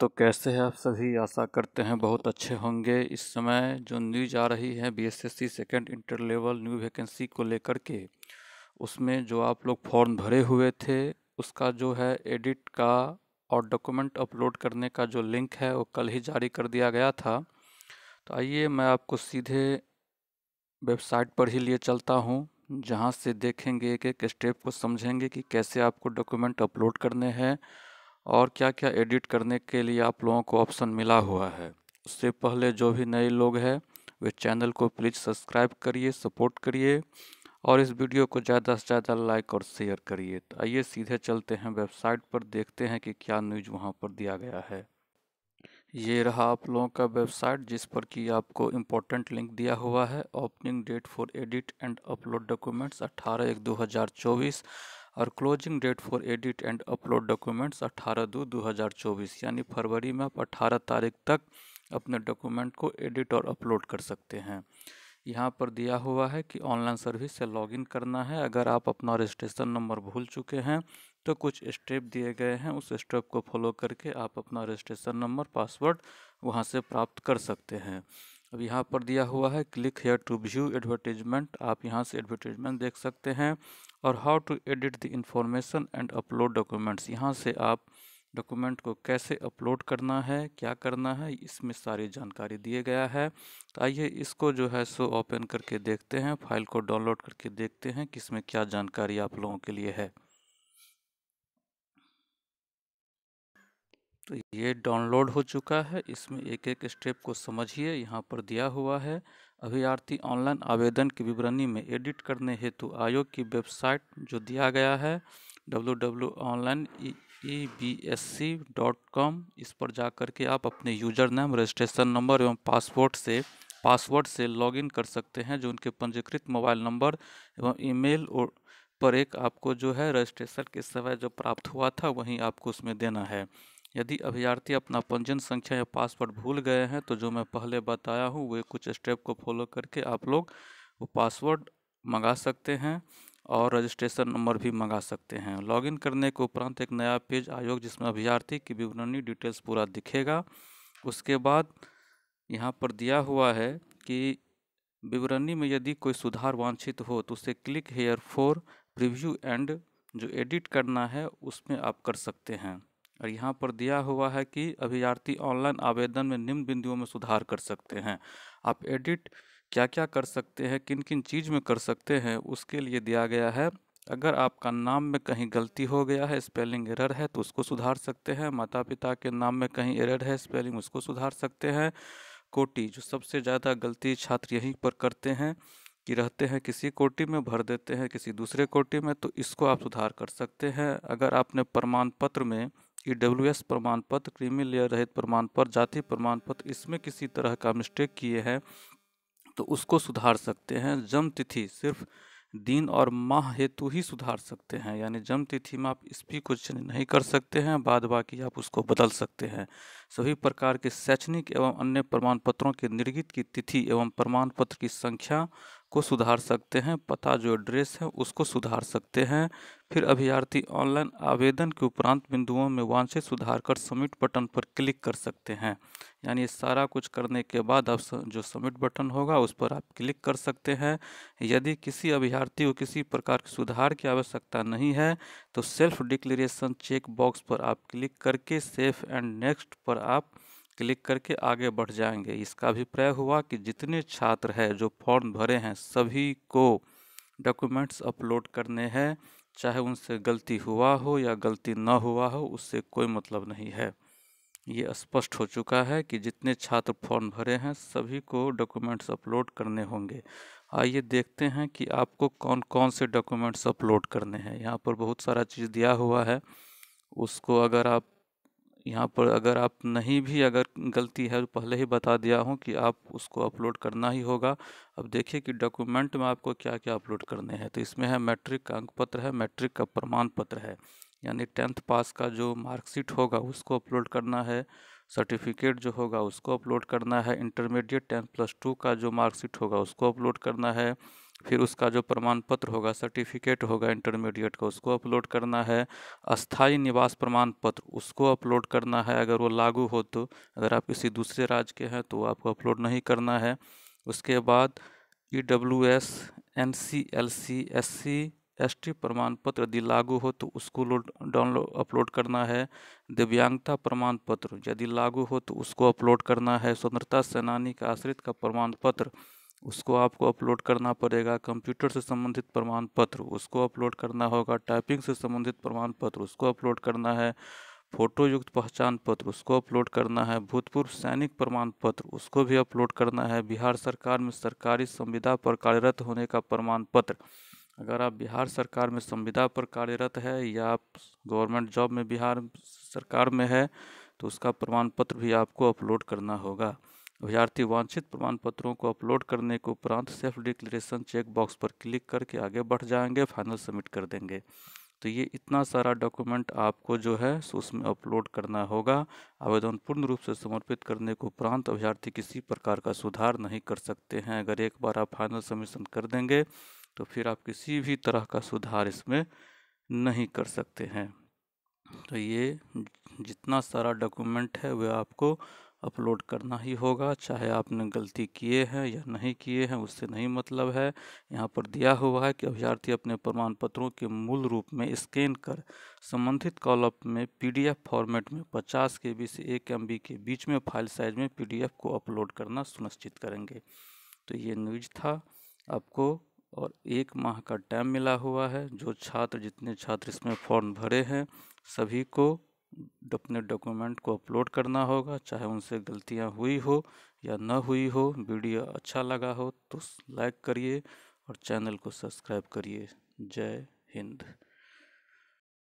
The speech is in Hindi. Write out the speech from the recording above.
दोस्तों कैसे हैं आप सभी आशा करते हैं बहुत अच्छे होंगे इस समय जो न्यूज आ रही है BSSC second inter level new vacancy को लेकर के उसमें जो आप लोग फॉर्म भरे हुए थे उसका जो है एडिट का और डॉक्यूमेंट अपलोड करने का जो लिंक है वो कल ही जारी कर दिया गया था तो आइए मैं आपको सीधे वेबसाइट पर ही लिए चलता हूँ जहाँ से देखेंगे एक एक स्टेप को समझेंगे कि कैसे आपको डॉक्यूमेंट अपलोड करने हैं और क्या क्या एडिट करने के लिए आप लोगों को ऑप्शन मिला हुआ है उससे पहले जो भी नए लोग हैं वे चैनल को प्लीज़ सब्सक्राइब करिए सपोर्ट करिए और इस वीडियो को ज़्यादा से ज़्यादा लाइक और शेयर करिए तो आइए सीधे चलते हैं वेबसाइट पर देखते हैं कि क्या न्यूज़ वहाँ पर दिया गया है ये रहा आप लोगों का वेबसाइट जिस पर कि आपको इम्पोर्टेंट लिंक दिया हुआ है opening date for edit and upload documents अट्ठारह एक चौबीस और closing date for edit and upload documents 18 दो 2024 यानी फरवरी में आप 18 तारीख तक अपने डॉक्यूमेंट को एडिट और अपलोड कर सकते हैं यहाँ पर दिया हुआ है कि ऑनलाइन सर्विस से लॉगिन करना है अगर आप अपना रजिस्ट्रेशन नंबर भूल चुके हैं तो कुछ स्टेप दिए गए हैं उस स्टेप को फॉलो करके आप अपना रजिस्ट्रेशन नंबर पासवर्ड वहाँ से प्राप्त कर सकते हैं अब यहाँ पर दिया हुआ है click here to view advertisement आप यहाँ से एडवर्टीजमेंट देख सकते हैं और how to edit the information and upload documents यहाँ से आप डॉक्यूमेंट को कैसे अपलोड करना है क्या करना है इसमें सारी जानकारी दिए गया है तो आइए इसको जो है सो ओपन करके देखते हैं फाइल को डाउनलोड करके देखते हैं कि इसमें क्या जानकारी आप लोगों के लिए है तो ये डाउनलोड हो चुका है इसमें एक एक स्टेप को समझिए यहाँ पर दिया हुआ है अभ्यार्थी ऑनलाइन आवेदन की विवरणी में एडिट करने हेतु आयोग की वेबसाइट जो दिया गया है W W online E B S C dot com इस पर जा कर के आप अपने यूजर नेम रजिस्ट्रेशन नंबर एवं पासपोर्ट से पासवर्ड से लॉगिन कर सकते हैं जो उनके पंजीकृत मोबाइल नंबर एवं ईमेल और पर एक आपको जो है रजिस्ट्रेशन के समय जो प्राप्त हुआ था वहीं आपको उसमें देना है यदि अभ्यर्थी अपना पंजीयन संख्या या पासवर्ड भूल गए हैं तो जो मैं पहले बताया हूँ वे कुछ स्टेप को फॉलो करके आप लोग वो पासवर्ड मंगा सकते हैं और रजिस्ट्रेशन नंबर भी मंगा सकते हैं लॉगिन करने के उपरांत एक नया पेज आयोग जिसमें अभ्यर्थी की विवरणी डिटेल्स पूरा दिखेगा उसके बाद यहाँ पर दिया हुआ है कि विवरणी में यदि कोई सुधार वांछित हो तो उसे click here for review and जो एडिट करना है उसमें आप कर सकते हैं और यहाँ पर दिया हुआ है कि अभ्यर्थी ऑनलाइन आवेदन में निम्न बिंदुओं में सुधार कर सकते हैं आप एडिट क्या क्या कर सकते हैं किन किन चीज़ में कर सकते हैं उसके लिए दिया गया है अगर आपका नाम में कहीं गलती हो गया है स्पेलिंग एरर है तो उसको सुधार सकते हैं माता पिता के नाम में कहीं एरर है स्पेलिंग उसको सुधार सकते हैं कोटि जो सबसे ज़्यादा गलती छात्र यहीं पर करते हैं कि रहते हैं किसी कोटि में भर देते हैं किसी दूसरे कोटि में तो इसको आप सुधार कर सकते हैं अगर आपने प्रमाण पत्र में कि डब्ल्यू एस प्रमाण पत्र क्रीमी लेयर रहित प्रमाण पत्र जाति प्रमाण पत्र इसमें किसी तरह का मिस्टेक किए हैं तो उसको सुधार सकते हैं जन्म तिथि सिर्फ दिन और माह हेतु ही सुधार सकते हैं यानी जन्म तिथि में आप इस भी कुछ नहीं कर सकते हैं बाद बाकी आप उसको बदल सकते हैं सभी प्रकार के शैक्षणिक एवं अन्य प्रमाण पत्रों के निर्गित की तिथि एवं प्रमाण पत्र की संख्या को सुधार सकते हैं पता जो एड्रेस है उसको सुधार सकते हैं फिर अभ्यर्थी ऑनलाइन आवेदन के उपरांत बिंदुओं में वांछित सुधार कर सबमिट बटन पर क्लिक कर सकते हैं यानी सारा कुछ करने के बाद अब जो सबमिट बटन होगा उस पर आप क्लिक कर सकते हैं यदि किसी अभ्यर्थी को किसी प्रकार के सुधार की आवश्यकता नहीं है तो सेल्फ डिक्लेरेशन चेक बॉक्स पर आप क्लिक करके सेफ एंड नेक्स्ट पर आप क्लिक करके आगे बढ़ जाएंगे इसका अभिप्राय हुआ कि जितने छात्र हैं जो फॉर्म भरे हैं सभी को डॉक्यूमेंट्स अपलोड करने हैं चाहे उनसे गलती हुआ हो या गलती न हुआ हो उससे कोई मतलब नहीं है ये स्पष्ट हो चुका है कि जितने छात्र फॉर्म भरे हैं सभी को डॉक्यूमेंट्स अपलोड करने होंगे आइए देखते हैं कि आपको कौन कौन से डॉक्यूमेंट्स अपलोड करने हैं यहाँ पर बहुत सारा चीज़ दिया हुआ है उसको अगर आप यहाँ पर अगर आप नहीं भी अगर गलती है तो पहले ही बता दिया हूँ कि आप उसको अपलोड करना ही होगा अब देखिए कि डॉक्यूमेंट में आपको क्या क्या अपलोड करने हैं तो इसमें है मैट्रिक का अंक पत्र है मैट्रिक का प्रमाण पत्र है यानी टेंथ पास का जो मार्कशीट होगा उसको अपलोड करना है सर्टिफिकेट जो होगा उसको अपलोड करना है इंटरमीडिएट टेंथ प्लस टू का जो मार्कशीट होगा उसको अपलोड करना है फिर उसका जो प्रमाण पत्र होगा सर्टिफिकेट होगा इंटरमीडिएट का उसको अपलोड करना है अस्थाई निवास प्रमाण पत्र उसको अपलोड करना है अगर वो लागू हो तो अगर आप किसी दूसरे राज्य के हैं तो आपको अपलोड नहीं करना है उसके बाद E e W S N C L C S C S T प्रमाण पत्र यदि लागू हो तो उसको डाउनलोड अपलोड करना है दिव्यांगता प्रमाण पत्र यदि लागू हो तो उसको अपलोड करना है स्वतंत्रता सेनानी का आश्रित का प्रमाण पत्र उसको आपको अपलोड करना पड़ेगा कंप्यूटर से संबंधित प्रमाण पत्र उसको अपलोड करना होगा टाइपिंग से संबंधित प्रमाण पत्र उसको अपलोड करना है फोटो युक्त पहचान पत्र उसको अपलोड करना है भूतपूर्व सैनिक प्रमाण पत्र उसको भी अपलोड करना है बिहार सरकार में सरकारी संविदा पर कार्यरत होने का प्रमाण पत्र अगर आप बिहार सरकार में संविदा पर कार्यरत है या आप गवर्नमेंट जॉब में बिहार सरकार में है तो उसका प्रमाण पत्र भी आपको अपलोड करना होगा अभ्यार्थी वांछित प्रमाण पत्रों को अपलोड करने के उपरांत सेल्फ डिक्लेरेशन चेक बॉक्स पर क्लिक करके आगे बढ़ जाएंगे फाइनल सबमिट कर देंगे तो ये इतना सारा डॉक्यूमेंट आपको जो है उसमें अपलोड करना होगा आवेदन पूर्ण रूप से समर्पित करने के उपरांत अभ्यार्थी किसी प्रकार का सुधार नहीं कर सकते हैं अगर एक बार आप फाइनल सबमिशन कर देंगे तो फिर आप किसी भी तरह का सुधार इसमें नहीं कर सकते हैं तो ये जितना सारा डॉक्यूमेंट है वह आपको अपलोड करना ही होगा चाहे आपने गलती किए हैं या नहीं किए हैं उससे नहीं मतलब है यहाँ पर दिया हुआ है कि अभ्यर्थी अपने प्रमाण पत्रों के मूल रूप में स्कैन कर संबंधित कॉलम में पीडीएफ फॉर्मेट में 50 के बी से एक एम के बीच में फाइल साइज में पीडीएफ को अपलोड करना सुनिश्चित करेंगे तो ये न्यूज था आपको और एक माह का टाइम मिला हुआ है जो छात्र जितने छात्र इसमें फॉर्म भरे हैं सभी को अपने डॉक्यूमेंट को अपलोड करना होगा चाहे उनसे गलतियां हुई हो या ना हुई हो वीडियो अच्छा लगा हो तो लाइक करिए और चैनल को सब्सक्राइब करिए जय हिंद